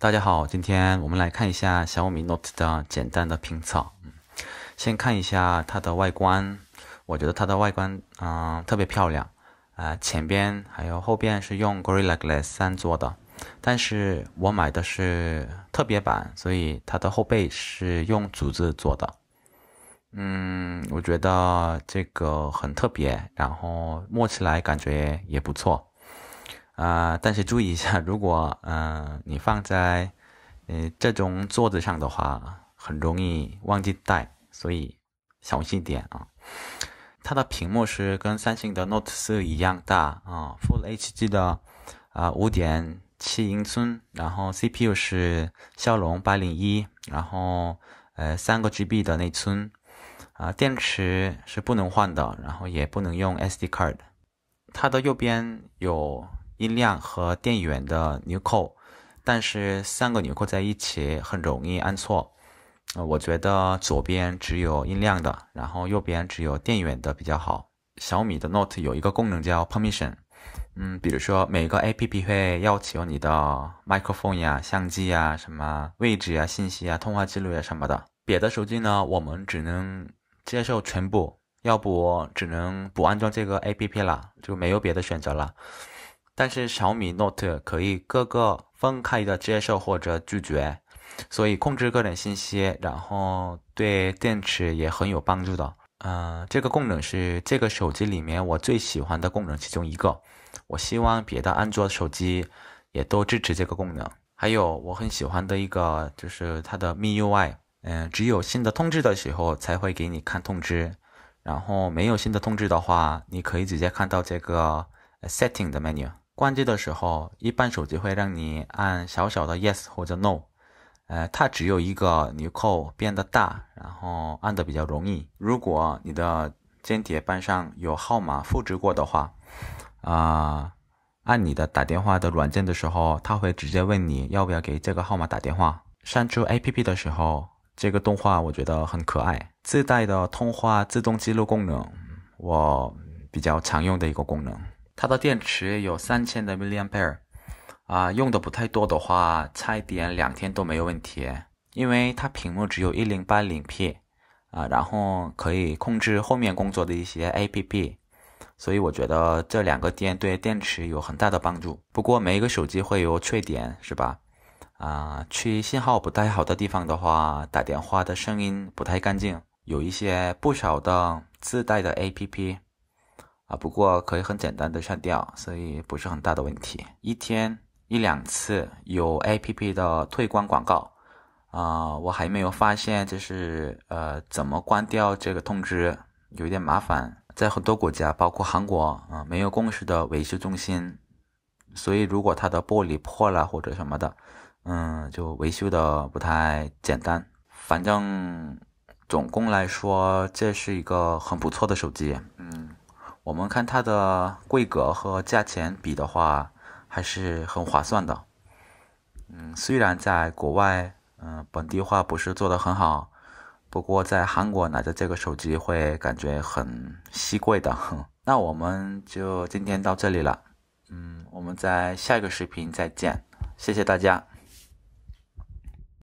大家好，今天我们来看一下小米 Note 的简单的拼测。嗯，先看一下它的外观，我觉得它的外观嗯特别漂亮。啊，前边还有后边是用 Gorilla Glass 三做的，但是我买的是特别版，所以它的后背是用竹子做的。嗯，我觉得这个很特别，然后摸起来感觉也不错。啊，但是注意一下，如果嗯你放在呃这种桌子上的话，很容易忘记带，所以小心点啊。它的屏幕是跟三星的 Note 四一样大啊，Full HD 的啊，五点七英寸，然后 CPU 是骁龙八零一，然后呃三个 GB 的内存啊，电池是不能换的，然后也不能用 SD card。它的右边有。音量和电源的纽扣，但是三个纽扣在一起很容易按错。呃，我觉得左边只有音量的，然后右边只有电源的比较好。小米的 Note 有一个功能叫 Permission，嗯，比如说每个 APP 会要求你的麦克风呀、相机呀、什么位置啊、信息啊、通话记录呀什么的。别的手机呢，我们只能接受全部，要不只能不安装这个 APP 了，就没有别的选择了。但是小米 Note 可以各个分开的接受或者拒绝，所以控制个人信息，然后对电池也很有帮助的。嗯，这个功能是这个手机里面我最喜欢的功能，其中一个。我希望别的安卓手机也都支持这个功能。还有我很喜欢的一个就是它的 MIUI，嗯，只有新的通知的时候才会给你看通知，然后没有新的通知的话，你可以直接看到这个 Setting 的 menu。关机的时候，一般手机会让你按小小的 yes 或者 no，呃，它只有一个纽扣变得大，然后按的比较容易。如果你的间谍班上有号码复制过的话，啊，按你的打电话的软件的时候，它会直接问你要不要给这个号码打电话。删除 A P P 的时候，这个动画我觉得很可爱。自带的通话自动记录功能，我比较常用的一个功能。它的电池有三千的 milliampere，啊，用的不太多的话，差一点两天都没有问题。因为它屏幕只有一零八零 P，啊，然后可以控制后面工作的一些 APP，所以我觉得这两个电对电池有很大的帮助。不过每一个手机会有缺点，是吧？啊，去信号不太好的地方的话，打电话的声音不太干净，有一些不少的自带的 APP。啊，不过可以很简单的删掉，所以不是很大的问题。一天一两次有 APP 的退关广告，啊，我还没有发现，就是呃，怎么关掉这个通知，有点麻烦。在很多国家，包括韩国啊，没有公识的维修中心，所以如果它的玻璃破了或者什么的，嗯，就维修的不太简单。反正总共来说，这是一个很不错的手机，嗯。我们看它的规格和价钱比的话，还是很划算的。嗯，虽然在国外，嗯，本地化不是做得很好，不过在韩国拿着这个手机会感觉很吸贵的。那我们就今天到这里了，嗯，我们在下一个视频再见，谢谢大家。